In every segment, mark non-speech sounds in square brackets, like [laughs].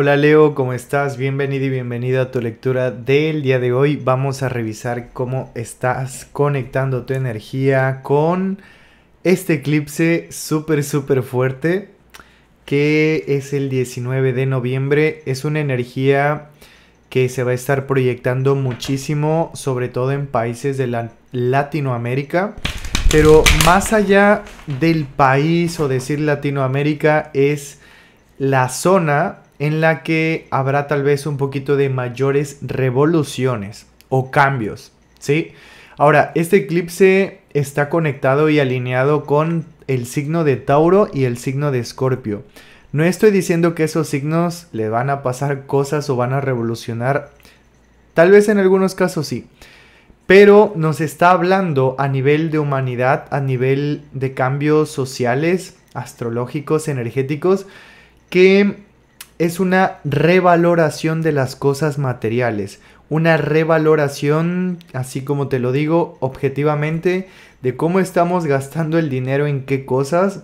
Hola Leo, ¿cómo estás? Bienvenido y bienvenida a tu lectura del día de hoy. Vamos a revisar cómo estás conectando tu energía con este eclipse súper, súper fuerte que es el 19 de noviembre. Es una energía que se va a estar proyectando muchísimo, sobre todo en países de Latinoamérica. Pero más allá del país o decir Latinoamérica es la zona en la que habrá tal vez un poquito de mayores revoluciones o cambios, ¿sí? Ahora, este eclipse está conectado y alineado con el signo de Tauro y el signo de Escorpio. No estoy diciendo que esos signos le van a pasar cosas o van a revolucionar. Tal vez en algunos casos sí. Pero nos está hablando a nivel de humanidad, a nivel de cambios sociales, astrológicos, energéticos, que es una revaloración de las cosas materiales, una revaloración, así como te lo digo, objetivamente, de cómo estamos gastando el dinero en qué cosas,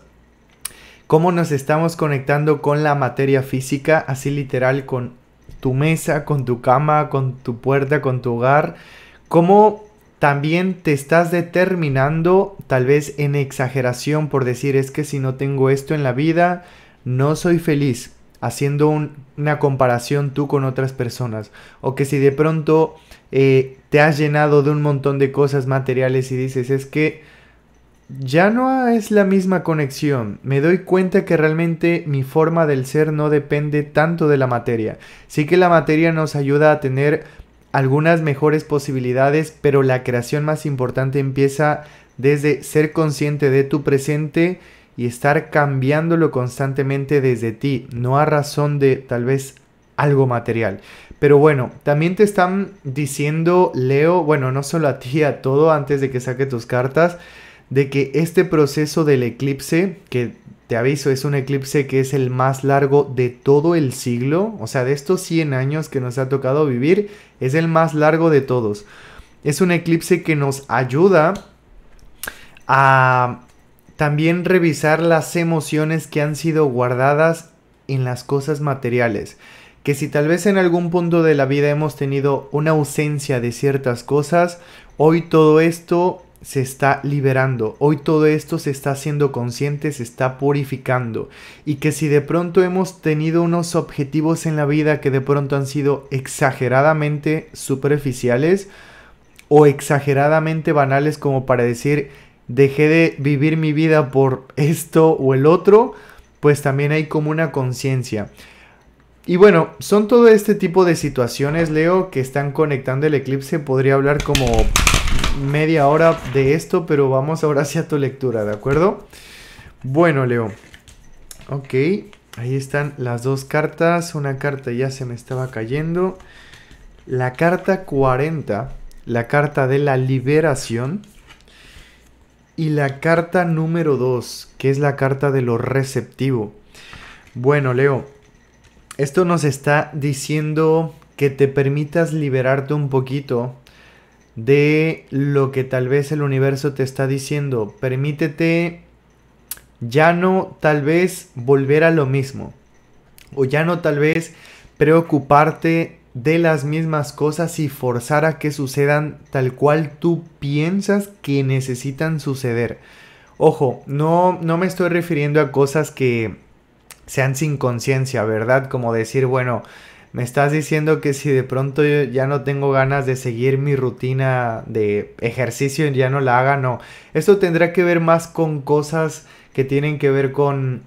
cómo nos estamos conectando con la materia física, así literal, con tu mesa, con tu cama, con tu puerta, con tu hogar, cómo también te estás determinando, tal vez en exageración, por decir, es que si no tengo esto en la vida, no soy feliz haciendo una comparación tú con otras personas. O que si de pronto eh, te has llenado de un montón de cosas materiales y dices, es que ya no es la misma conexión. Me doy cuenta que realmente mi forma del ser no depende tanto de la materia. Sí que la materia nos ayuda a tener algunas mejores posibilidades, pero la creación más importante empieza desde ser consciente de tu presente y estar cambiándolo constantemente desde ti, no a razón de tal vez algo material. Pero bueno, también te están diciendo, Leo, bueno, no solo a ti, a todo antes de que saque tus cartas, de que este proceso del eclipse, que te aviso, es un eclipse que es el más largo de todo el siglo, o sea, de estos 100 años que nos ha tocado vivir, es el más largo de todos. Es un eclipse que nos ayuda a también revisar las emociones que han sido guardadas en las cosas materiales. Que si tal vez en algún punto de la vida hemos tenido una ausencia de ciertas cosas, hoy todo esto se está liberando, hoy todo esto se está haciendo consciente, se está purificando y que si de pronto hemos tenido unos objetivos en la vida que de pronto han sido exageradamente superficiales o exageradamente banales como para decir dejé de vivir mi vida por esto o el otro, pues también hay como una conciencia. Y bueno, son todo este tipo de situaciones, Leo, que están conectando el eclipse. Podría hablar como media hora de esto, pero vamos ahora hacia tu lectura, ¿de acuerdo? Bueno, Leo. Ok, ahí están las dos cartas. Una carta ya se me estaba cayendo. La carta 40, la carta de la liberación y la carta número 2, que es la carta de lo receptivo. Bueno, Leo, esto nos está diciendo que te permitas liberarte un poquito de lo que tal vez el universo te está diciendo. Permítete ya no tal vez volver a lo mismo. O ya no tal vez preocuparte de las mismas cosas y forzar a que sucedan tal cual tú piensas que necesitan suceder. Ojo, no, no me estoy refiriendo a cosas que sean sin conciencia, ¿verdad? Como decir, bueno, me estás diciendo que si de pronto ya no tengo ganas de seguir mi rutina de ejercicio, ya no la haga, no. Esto tendrá que ver más con cosas que tienen que ver con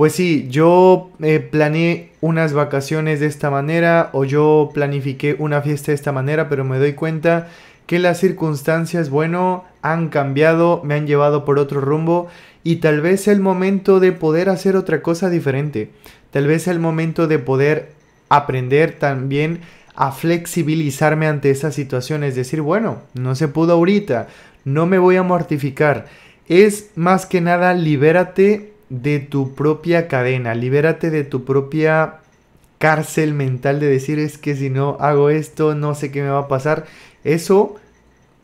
pues sí, yo eh, planeé unas vacaciones de esta manera o yo planifiqué una fiesta de esta manera, pero me doy cuenta que las circunstancias, bueno, han cambiado, me han llevado por otro rumbo y tal vez el momento de poder hacer otra cosa diferente. Tal vez el momento de poder aprender también a flexibilizarme ante esas situaciones. es decir, bueno, no se pudo ahorita, no me voy a mortificar. Es más que nada, libérate de tu propia cadena, libérate de tu propia cárcel mental de decir es que si no hago esto no sé qué me va a pasar. Eso,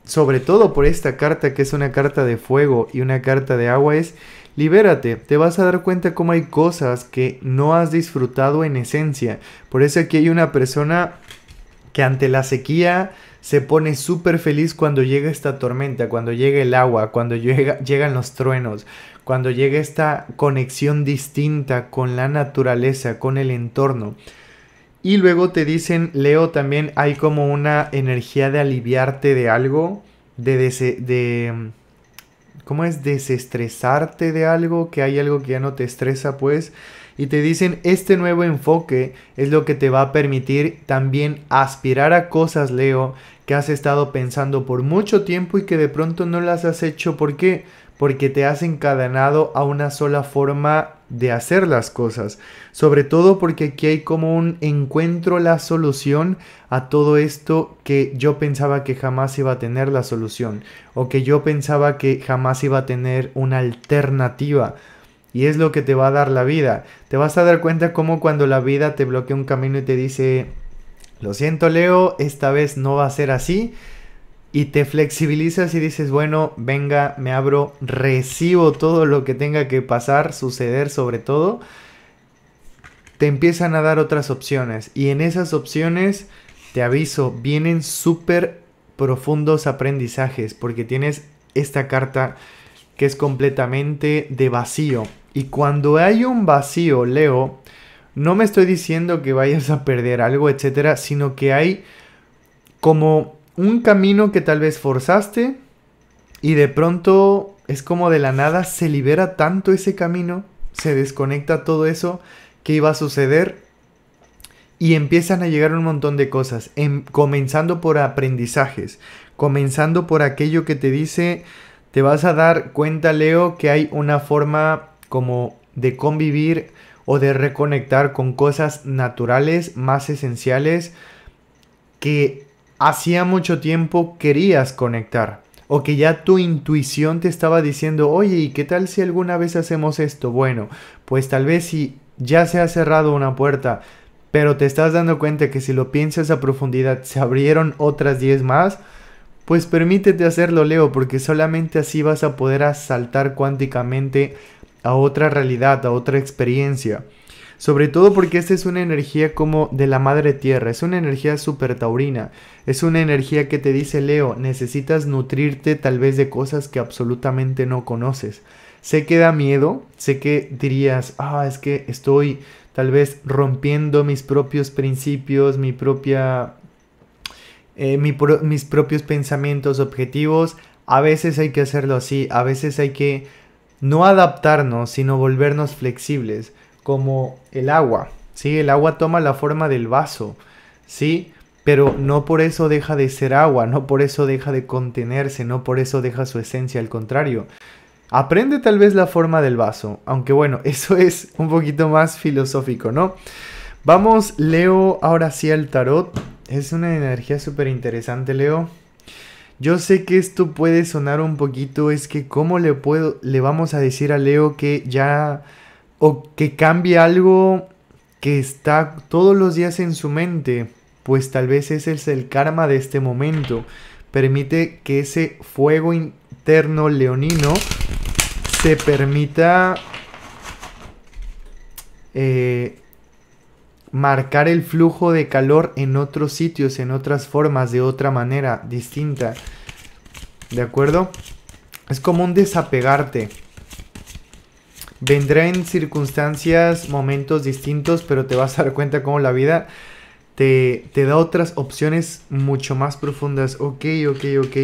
sobre todo por esta carta que es una carta de fuego y una carta de agua, es libérate, te vas a dar cuenta cómo hay cosas que no has disfrutado en esencia. Por eso aquí hay una persona que ante la sequía se pone súper feliz cuando llega esta tormenta, cuando llega el agua, cuando llegan los truenos, cuando llega esta conexión distinta con la naturaleza, con el entorno. Y luego te dicen, Leo, también hay como una energía de aliviarte de algo, de, ¿cómo es? Desestresarte de algo, que hay algo que ya no te estresa, pues. Y te dicen, este nuevo enfoque es lo que te va a permitir también aspirar a cosas, Leo, que has estado pensando por mucho tiempo y que de pronto no las has hecho. ¿Por qué? porque te has encadenado a una sola forma de hacer las cosas, sobre todo porque aquí hay como un encuentro la solución a todo esto que yo pensaba que jamás iba a tener la solución o que yo pensaba que jamás iba a tener una alternativa. Y es lo que te va a dar la vida. Te vas a dar cuenta como cuando la vida te bloquea un camino y te dice, lo siento Leo, esta vez no va a ser así y te flexibilizas y dices, bueno, venga, me abro, recibo todo lo que tenga que pasar, suceder sobre todo, te empiezan a dar otras opciones. Y en esas opciones, te aviso, vienen súper profundos aprendizajes, porque tienes esta carta que es completamente de vacío. Y cuando hay un vacío, Leo, no me estoy diciendo que vayas a perder algo, etcétera, sino que hay como un camino que tal vez forzaste y de pronto es como de la nada se libera tanto ese camino, se desconecta todo eso que iba a suceder y empiezan a llegar un montón de cosas, em, comenzando por aprendizajes, comenzando por aquello que te dice, te vas a dar cuenta Leo que hay una forma como de convivir o de reconectar con cosas naturales más esenciales que hacía mucho tiempo querías conectar o que ya tu intuición te estaba diciendo, oye, ¿y qué tal si alguna vez hacemos esto? Bueno, pues tal vez si ya se ha cerrado una puerta, pero te estás dando cuenta que si lo piensas a profundidad se abrieron otras 10 más, pues permítete hacerlo, Leo, porque solamente así vas a poder asaltar cuánticamente a otra realidad, a otra experiencia. Sobre todo porque esta es una energía como de la madre tierra, es una energía super taurina, es una energía que te dice Leo, necesitas nutrirte tal vez de cosas que absolutamente no conoces. Sé que da miedo, sé que dirías, ah, es que estoy tal vez rompiendo mis propios principios, mi propia... Eh, mis propios pensamientos, objetivos, a veces hay que hacerlo así, a veces hay que no adaptarnos, sino volvernos flexibles como el agua, ¿sí? El agua toma la forma del vaso, ¿sí? Pero no por eso deja de ser agua, no por eso deja de contenerse, no por eso deja su esencia, al contrario. Aprende tal vez la forma del vaso, aunque bueno, [laughs] eso es un poquito más filosófico, ¿no? Vamos, Leo, ahora sí al tarot. Es una energía súper interesante, Leo. Yo sé que esto puede sonar un poquito, es que cómo le puedo, le vamos a decir a Leo que ya o que cambie algo que está todos los días en su mente, pues tal vez ese es el karma de este momento. Permite que ese fuego interno leonino se permita eh, marcar el flujo de calor en otros sitios, en otras formas, de otra manera distinta. ¿De acuerdo? Es como un desapegarte. Vendrá en circunstancias, momentos distintos, pero te vas a dar cuenta cómo la vida te, te da otras opciones mucho más profundas. Ok, ok, ok.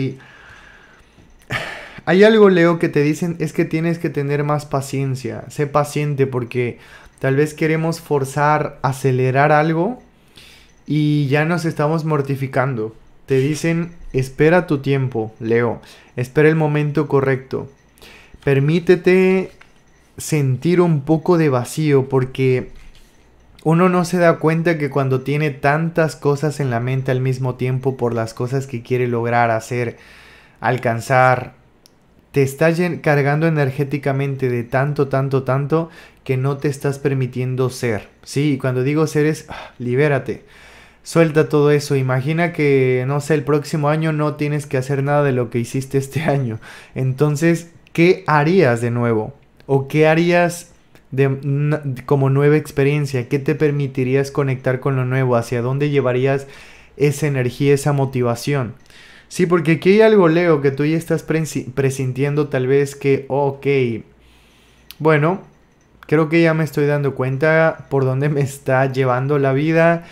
[sighs] Hay algo, Leo, que te dicen es que tienes que tener más paciencia. Sé paciente porque tal vez queremos forzar, acelerar algo y ya nos estamos mortificando. Te dicen, espera tu tiempo, Leo. Espera el momento correcto. Permítete sentir un poco de vacío porque uno no se da cuenta que cuando tiene tantas cosas en la mente al mismo tiempo por las cosas que quiere lograr, hacer, alcanzar, te está cargando energéticamente de tanto, tanto, tanto que no te estás permitiendo ser. Sí, y cuando digo ser es, ah, libérate. Suelta todo eso. Imagina que, no sé, el próximo año no tienes que hacer nada de lo que hiciste este [laughs] año. Entonces, ¿qué harías de nuevo? ¿O qué harías de, como nueva experiencia? ¿Qué te permitirías conectar con lo nuevo? ¿Hacia dónde llevarías esa energía, esa motivación? Sí, porque aquí hay algo, Leo, que tú ya estás presintiendo tal vez que, ok, bueno, creo que ya me estoy dando cuenta por dónde me está llevando la vida.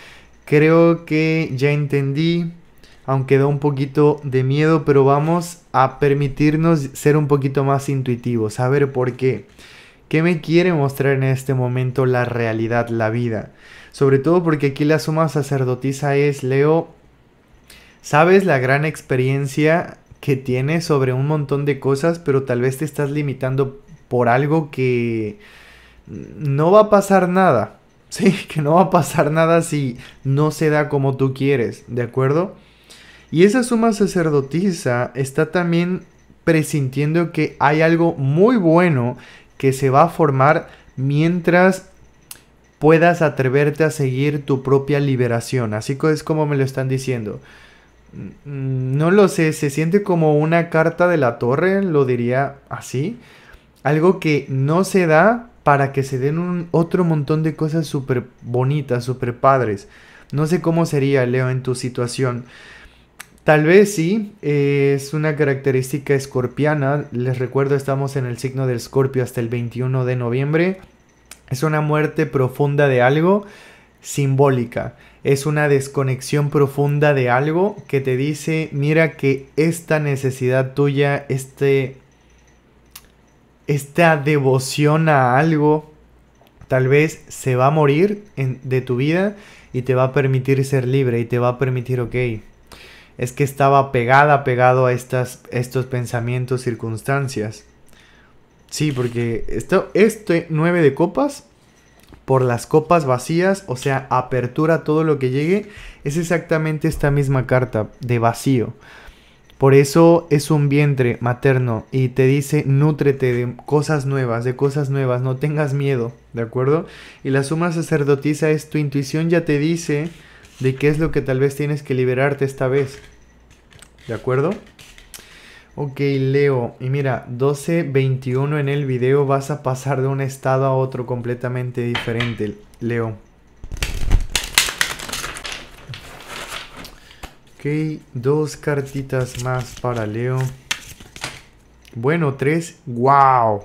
Creo que ya entendí aunque da un poquito de miedo, pero vamos a permitirnos ser un poquito más intuitivos, a ver por qué. ¿Qué me quiere mostrar en este momento la realidad, la vida? Sobre todo porque aquí la suma sacerdotisa es, Leo, sabes la gran experiencia que tienes sobre un montón de cosas, pero tal vez te estás limitando por algo que no va a pasar nada. [laughs] Sí, que no va a pasar nada si no se da como tú quieres, ¿de acuerdo? Y esa suma sacerdotisa está también presintiendo que hay algo muy bueno que se va a formar mientras puedas atreverte a seguir tu propia liberación. Así que es como me lo están diciendo. Mm, no lo sé, se siente como una carta de la torre, lo diría así. Algo que no se da para que se den otro montón de cosas súper bonitas, súper padres. No sé cómo sería, Leo, en tu situación. Tal vez sí, eh, es una característica escorpiana. Les recuerdo, estamos en el signo del escorpio hasta el 21 de noviembre. Es una muerte profunda de algo simbólica. Es una desconexión profunda de algo que te dice, mira que esta necesidad tuya, este, esta devoción a algo, tal vez se va a morir de tu vida y te va a permitir ser libre y te va a permitir, ok, es que estaba pegada, pegado a estas, estos pensamientos, circunstancias. Sí, porque esto, este 9 de copas, por las copas vacías, o sea, apertura todo lo que llegue, es exactamente esta misma carta de vacío. Por eso es un vientre materno y te dice nútrete de cosas nuevas, de cosas nuevas, no tengas miedo, ¿de acuerdo? Y la suma sacerdotisa es tu intuición ya te dice de qué es lo que tal vez tienes que liberarte esta vez. ¿De acuerdo? Ok, Leo. Y mira, 12.21 en el video vas a pasar de un estado a otro completamente diferente, Leo. Ok, dos cartitas más para Leo. Bueno, tres. ¡Wow!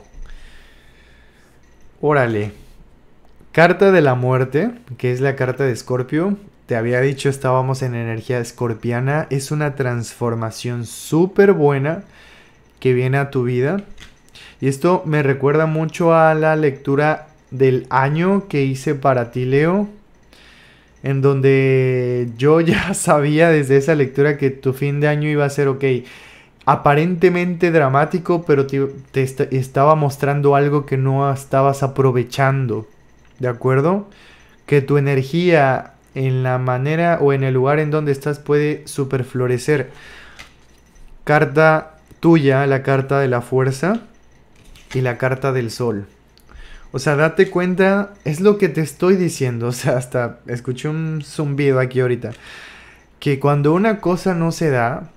Órale. Carta de la muerte, que es la carta de Escorpio te había dicho, estábamos en energía escorpiana. Es una transformación súper buena que viene a tu vida. Y esto me recuerda mucho a la lectura del año que hice para ti, Leo. En donde yo [laughs] ya sabía desde esa lectura que tu fin de año iba a ser ok. Aparentemente dramático, pero te, estaba mostrando algo que no estabas aprovechando. ¿De acuerdo? Que tu energía en la manera o en el lugar en donde estás puede superflorecer. Carta tuya, la carta de la fuerza y la carta del sol. O sea, date cuenta, es lo que te estoy diciendo. [laughs] O sea, hasta escuché un zumbido aquí ahorita. Que cuando una cosa no se da,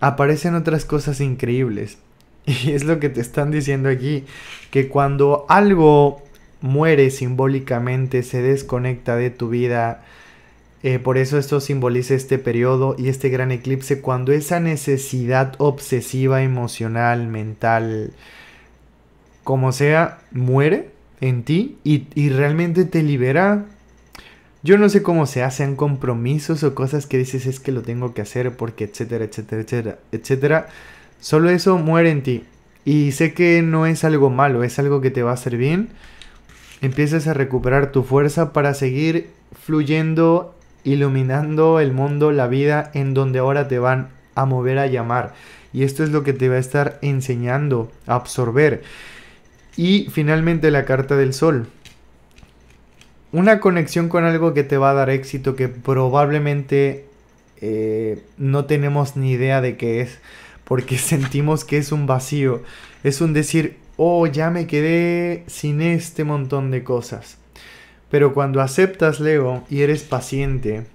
aparecen otras cosas increíbles. [laughs] Y es lo que te están diciendo aquí. Que cuando algo muere simbólicamente, se desconecta de tu vida, eh, por eso esto simboliza este periodo y este gran eclipse cuando esa necesidad obsesiva, emocional, mental, como sea, muere en ti y, realmente te libera. Yo no sé cómo se hacen compromisos o cosas que dices es que lo tengo que hacer porque etcétera, etcétera, etcétera, etcétera. Solo eso muere en ti. Y sé que no es algo malo, es algo que te va a hacer bien. Empiezas a recuperar tu fuerza para seguir fluyendo iluminando el mundo, la vida en donde ahora te van a mover a llamar. Y esto es lo que te va a estar enseñando a absorber. Y finalmente la carta del sol. Una conexión con algo que te va a dar éxito que probablemente eh, no tenemos ni idea de qué es. Porque [laughs] sentimos que es un vacío. Es un decir, oh, ya me quedé sin este montón de cosas. Pero cuando aceptas, Leo, y eres paciente,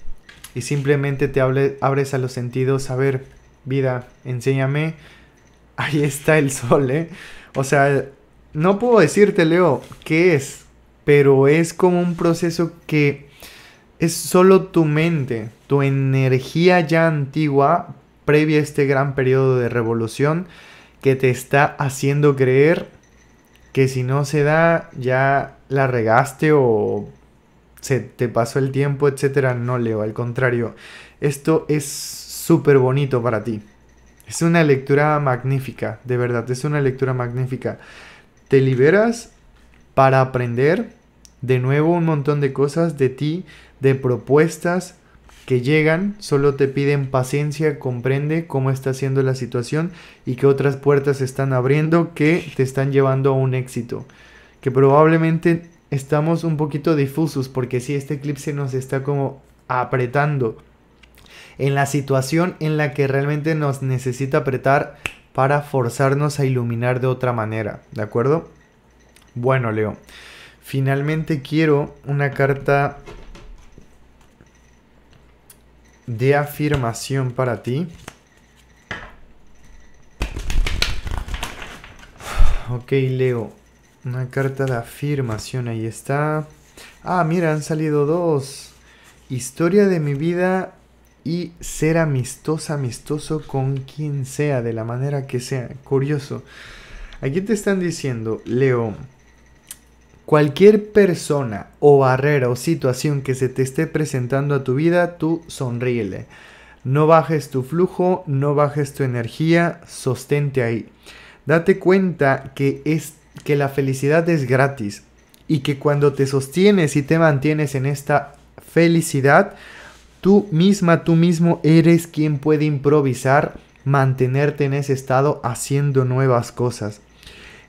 y simplemente te abres a los sentidos, a ver, vida, enséñame, [laughs] ahí está el sol, ¿eh? O sea, no puedo decirte, Leo, qué es, pero es como un proceso que es solo tu mente, tu energía ya antigua, previa a este gran periodo de revolución, que te está haciendo creer que si no se da, ya la regaste o se te pasó el tiempo, etcétera. No, Leo, al contrario, esto es súper bonito para ti. Es una lectura magnífica, de verdad, es una lectura magnífica. Te liberas para aprender de nuevo un montón de cosas de ti, de propuestas, que llegan solo te piden paciencia, comprende cómo está siendo la situación y que otras puertas están abriendo que te están llevando a un éxito. Que probablemente estamos un poquito difusos porque si este eclipse nos está como apretando en la situación en la que realmente nos necesita apretar para forzarnos a iluminar de otra manera, ¿de acuerdo? Bueno, Leo, finalmente quiero una carta de afirmación para ti. Ok, Leo. Una carta de afirmación, ahí está. Ah, mira, han salido dos. Historia de mi vida y ser amistoso, amistoso con quien sea, de la manera que sea. Curioso. Aquí te están diciendo, Leo, Cualquier persona o barrera o situación que se te esté presentando a tu vida, tú sonríele. No bajes tu flujo, no bajes tu energía, sostente ahí. Date cuenta que, es, que la felicidad es gratis y que cuando te sostienes y te mantienes en esta felicidad, tú misma, tú mismo eres quien puede improvisar, mantenerte en ese estado haciendo nuevas cosas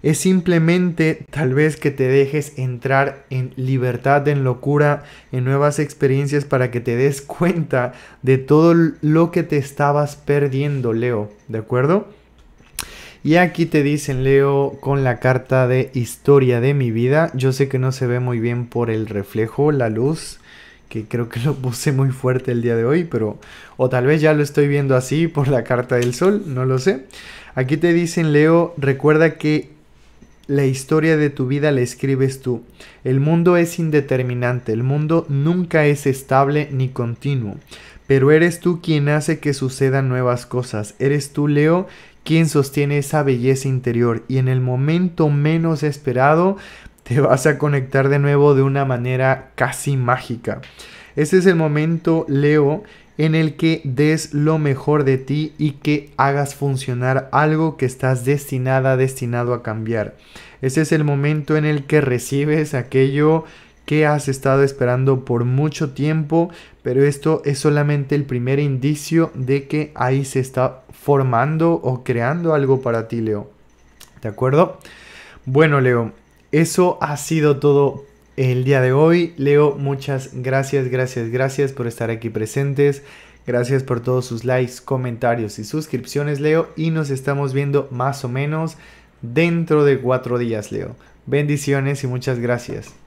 es simplemente tal vez que te dejes entrar en libertad, en locura, en nuevas experiencias para que te des cuenta de todo lo que te estabas perdiendo, Leo, ¿de acuerdo? Y aquí te dicen, Leo, con la carta de historia de mi vida. Yo sé que no se ve muy bien por el reflejo, la luz, que creo que lo puse muy fuerte el día de hoy, pero... O tal vez ya lo estoy viendo así por la carta del sol, no lo sé. Aquí te dicen, Leo, recuerda que la historia de tu vida la escribes tú. El mundo es indeterminante, el mundo nunca es estable ni continuo, pero eres tú quien hace que sucedan nuevas cosas. Eres tú, Leo, quien sostiene esa belleza interior y en el momento menos esperado te vas a conectar de nuevo de una manera casi mágica. ese es el momento, Leo, en el que des lo mejor de ti y que hagas funcionar algo que estás destinada, destinado a cambiar. Ese es el momento en el que recibes aquello que has estado esperando por mucho tiempo, pero esto es solamente el primer indicio de que ahí se está formando o creando algo para ti, Leo. ¿De acuerdo? Bueno, Leo, eso ha sido todo el día de hoy. Leo, muchas gracias, gracias, gracias por estar aquí presentes. Gracias por todos sus likes, comentarios y suscripciones, Leo. Y nos estamos viendo más o menos dentro de cuatro días, Leo. Bendiciones y muchas gracias.